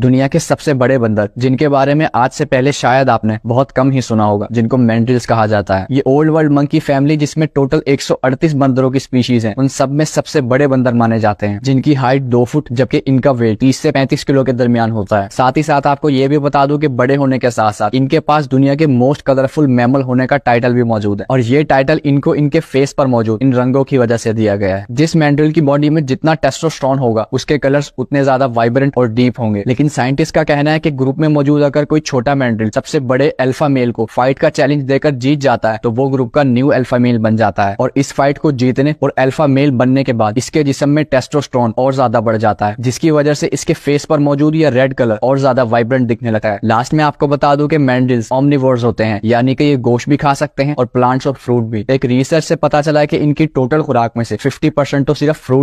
दुनिया के सबसे बड़े बंदर जिनके बारे में आज से पहले शायद आपने बहुत कम ही सुना होगा जिनको मेंटल्स कहा जाता है ये ओल्ड वर्ल्ड मंकी फैमिली जिसमें टोटल 138 बंदरों की स्पीशीज हैं उन सब में सबसे बड़े बंदर माने जाते हैं जिनकी हाइट दो फुट जबकि इनका वेट तीस से पैंतीस किलो के दरमियान होता है साथ ही साथ आपको ये भी बता दू की बड़े होने के साथ साथ इनके पास दुनिया के मोस्ट कलरफुल मेमल होने का टाइटल भी मौजूद है और ये टाइटल इनको इनके फेस पर मौजूद इन रंगों की वजह से दिया गया है जिस मेंटल की बॉडी में जितना टेस्टोस्ट्रॉन होगा उसके कलर उतने ज्यादा वाइब्रेंट और डीप होंगे लेकिन लेकिन साइंटिस्ट का कहना है कि ग्रुप में मौजूद अगर कोई छोटा मेंढरिल सबसे बड़े अल्फा मेल को फाइट का चैलेंज देकर जीत जाता है तो वो ग्रुप का न्यू अल्फा मेल बन जाता है और इस फाइट को जीतने और अल्फा मेल बनने के बाद इसके जिसम में टेस्टोस्ट्रॉन और ज्यादा बढ़ जाता है जिसकी वजह से इसके फेस पर मौजूद यह रेड कलर और ज्यादा वाइब्रेंट दिखने लगता है लास्ट में आपको बता दू की मैंड्रिल्स ऑमनिवर्स होते हैं यानी कि ये गोश्त भी खा सकते हैं और प्लांट्स और फ्रूट भी एक रिसर्च से पता चला है कि इनकी टोटल खुराक में से फिफ्टी परसेंट तो सिर्फ फ्रूट